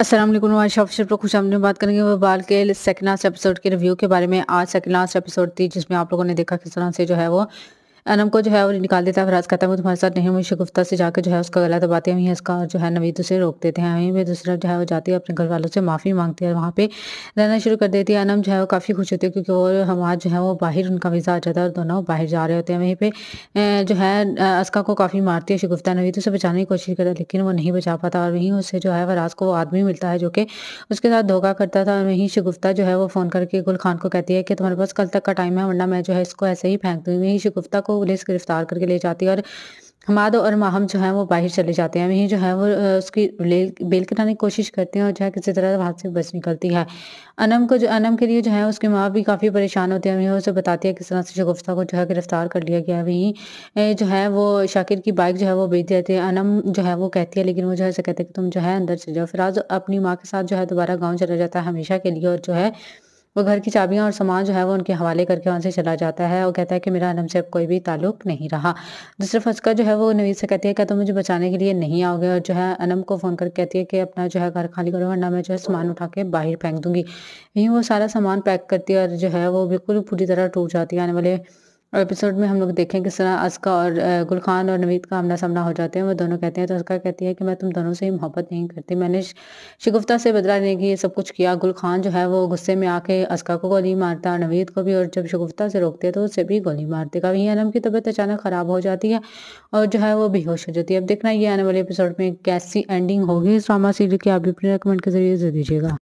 Aslam shop पर खुश हम बात करेंगे बाल के सेकंड लास्ट एपिसोड के रिव्यू के बारे में आज सेकंड लास्ट एपिसोड थी जिसमें आप लोगों ने देखा किस तरह से जो है वो अनम को जो है वो निकाल देता है फराज कहता है वो तुम्हारे साथ नहीं मुझे शगुफ्ता से जाकर जो है उसका गला दबाते हैं वहीं इसका और जो है नवीद उसे रोक देते हैं वहीं वे दूसरा जो है वो जाती है अपने घर वालों से माफ़ी मांगती है वहाँ पे रहना शुरू कर देती है अनम जो है वो काफ़ी खुश होती है क्योंकि वो हमारा जो है वो बाहर उनका वीज़ा आ जाता है और दोनों बाहर जा रहे होते हैं वहीं पर जो है असका को काफ़ी मारती है शगुफ्ता नवीद तो उसे बचाने की कोशिश करता है लेकिन वो नहीं बचा पाता और वहीं उससे जो है फराज को वो आदमी मिलता है जो कि उसके साथ धोखा करता था और वहीं शगुफ्ता जो है वो फ़ोन करके गुल खान को कहती है कि तुम्हारे पास कल तक का टाइम है वरना मैं जो है इसको ऐसे ही फेंक दूँगी वहीं शगुफ्ता को लोग पुलिस गिरफ्तार करके ले जाती है और हमाद और माहम जो है वो बाहर चले जाते हैं वहीं जो है वो उसकी बेल कराने की कोशिश करते हैं और जो है किसी तरह वहाँ से बच निकलती है अनम को जो अनम के लिए जो है उसकी माँ भी काफ़ी परेशान होती है वहीं उसे बताती है किस तरह से शगुफ्ता को जो है गिरफ्तार कर लिया गया है वहीं जो है वो शाकिर की बाइक जो है वो बेच देती है अनम जो है वो कहती है लेकिन वो जो है कहते हैं कि तुम जो है अंदर चले जाओ फिर आज अपनी माँ के साथ जो है दोबारा गाँव चला जाता है हमेशा के लिए और जो है वो घर की चाबियाँ और सामान जो है वो उनके हवाले करके वहाँ से चला जाता है और कहता है कि मेरा आलम से अब कोई भी ताल्लुक नहीं रहा दूसरा फसका जो है वो नवीद से कहती है क्या तुम तो मुझे बचाने के लिए नहीं आओगे और जो है अनम को फ़ोन करके कहती है कि अपना जो है घर खाली करो वरना मैं जो है सामान उठा के बाहर फेंक दूँगी वहीं वो सारा सामान पैक करती है और जो है वो बिल्कुल पूरी तरह टूट जाती है आने वाले और एपिसोड में हम लोग देखें किस तरह असका और खान और नवीद का आमना सामना हो जाते हैं वो दोनों कहते हैं तो असका कहती है कि मैं तुम दोनों से ही मोहब्बत नहीं करती मैंने शिगुफ्ता से बदला लेने की ये सब कुछ किया गुल ख़ान जो है वो गुस्से में आके असका को गोली मारता नवीद को भी और जब शिगुफ्ता से रोकते हैं तो उसे भी गोली मार देगा वहीं अनम की तबीयत अचानक ख़राब हो जाती है और जो है वो बेहोश हो जाती है अब देखना ये आने वाले एपिसोड में कैसी एंडिंग होगी इस ड्रामा सीरीज की आप भी अपने रिकमेंड के जरिए दे दीजिएगा